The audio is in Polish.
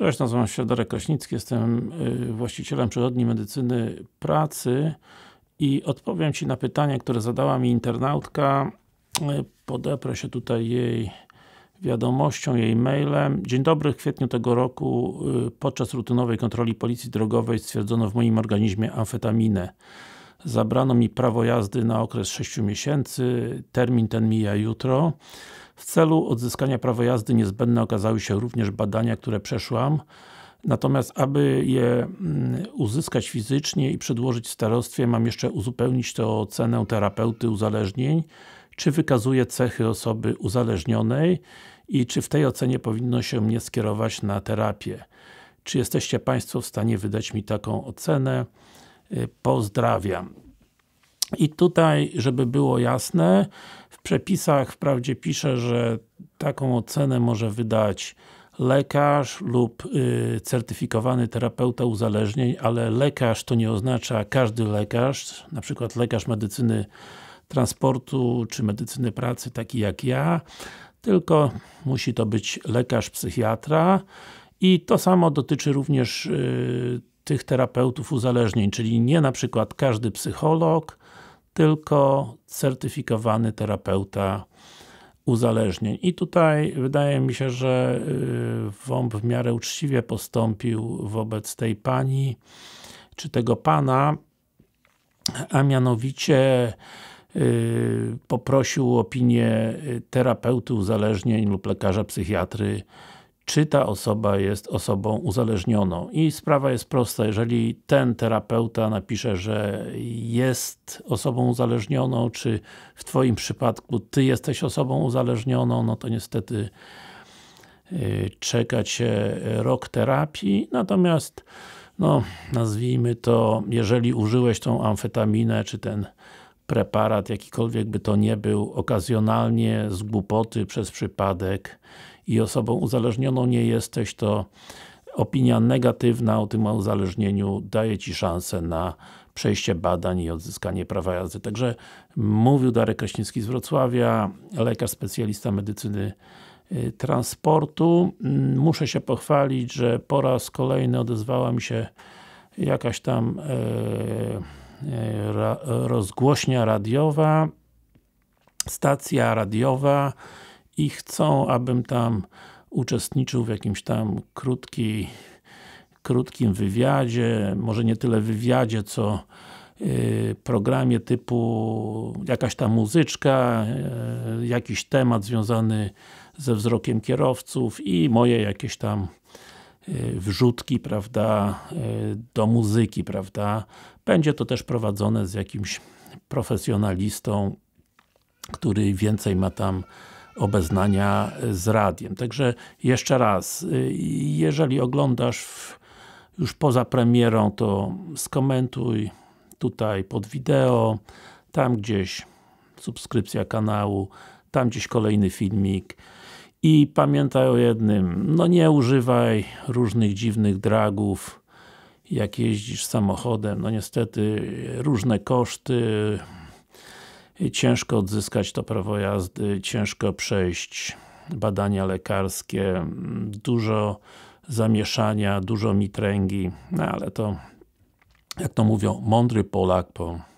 Cześć, nazywam się Darek Kraśnicki, jestem y, właścicielem przychodni medycyny pracy i odpowiem Ci na pytanie, które zadała mi internautka. Y, podeprę się tutaj jej wiadomością, jej mailem. Dzień dobry, w kwietniu tego roku y, podczas rutynowej kontroli policji drogowej stwierdzono w moim organizmie amfetaminę. Zabrano mi prawo jazdy na okres 6 miesięcy, termin ten mija jutro. W celu odzyskania prawa jazdy niezbędne okazały się również badania, które przeszłam. Natomiast, aby je mm, uzyskać fizycznie i przedłożyć starostwie, mam jeszcze uzupełnić to ocenę terapeuty uzależnień, czy wykazuje cechy osoby uzależnionej i czy w tej ocenie powinno się mnie skierować na terapię. Czy jesteście Państwo w stanie wydać mi taką ocenę? Y, pozdrawiam. I tutaj, żeby było jasne, w przepisach wprawdzie pisze, że taką ocenę może wydać lekarz lub y, certyfikowany terapeuta uzależnień, ale lekarz to nie oznacza każdy lekarz, na przykład lekarz medycyny transportu czy medycyny pracy, taki jak ja, tylko musi to być lekarz psychiatra i to samo dotyczy również y, tych terapeutów uzależnień, czyli nie na przykład każdy psycholog, tylko certyfikowany terapeuta uzależnień. I tutaj wydaje mi się, że y, WOMP w miarę uczciwie postąpił wobec tej pani, czy tego pana, a mianowicie y, poprosił o opinię y, terapeuty uzależnień lub lekarza psychiatry czy ta osoba jest osobą uzależnioną. I sprawa jest prosta, jeżeli ten terapeuta napisze, że jest osobą uzależnioną, czy w Twoim przypadku Ty jesteś osobą uzależnioną, no to niestety y, czeka Cię rok terapii, natomiast no, nazwijmy to, jeżeli użyłeś tą amfetaminę, czy ten preparat, jakikolwiek by to nie był, okazjonalnie, z głupoty, przez przypadek i osobą uzależnioną nie jesteś, to opinia negatywna o tym uzależnieniu daje Ci szansę na przejście badań i odzyskanie prawa jazdy. Także mówił Darek Kraśnicki z Wrocławia, lekarz specjalista medycyny y, transportu. Mm, muszę się pochwalić, że po raz kolejny odezwała mi się jakaś tam yy, E, rozgłośnia radiowa, stacja radiowa i chcą, abym tam uczestniczył w jakimś tam krótki, krótkim wywiadzie, może nie tyle wywiadzie, co e, programie typu jakaś tam muzyczka, e, jakiś temat związany ze wzrokiem kierowców i moje jakieś tam Y, wrzutki, prawda, y, do muzyki, prawda. Będzie to też prowadzone z jakimś profesjonalistą, który więcej ma tam obeznania z radiem. Także jeszcze raz, y, jeżeli oglądasz już poza premierą, to skomentuj tutaj pod wideo, tam gdzieś subskrypcja kanału, tam gdzieś kolejny filmik i pamiętaj o jednym, no nie używaj różnych dziwnych dragów, jak jeździsz samochodem, no niestety różne koszty, ciężko odzyskać to prawo jazdy, ciężko przejść badania lekarskie, dużo zamieszania, dużo mitręgi, no ale to, jak to mówią, mądry Polak po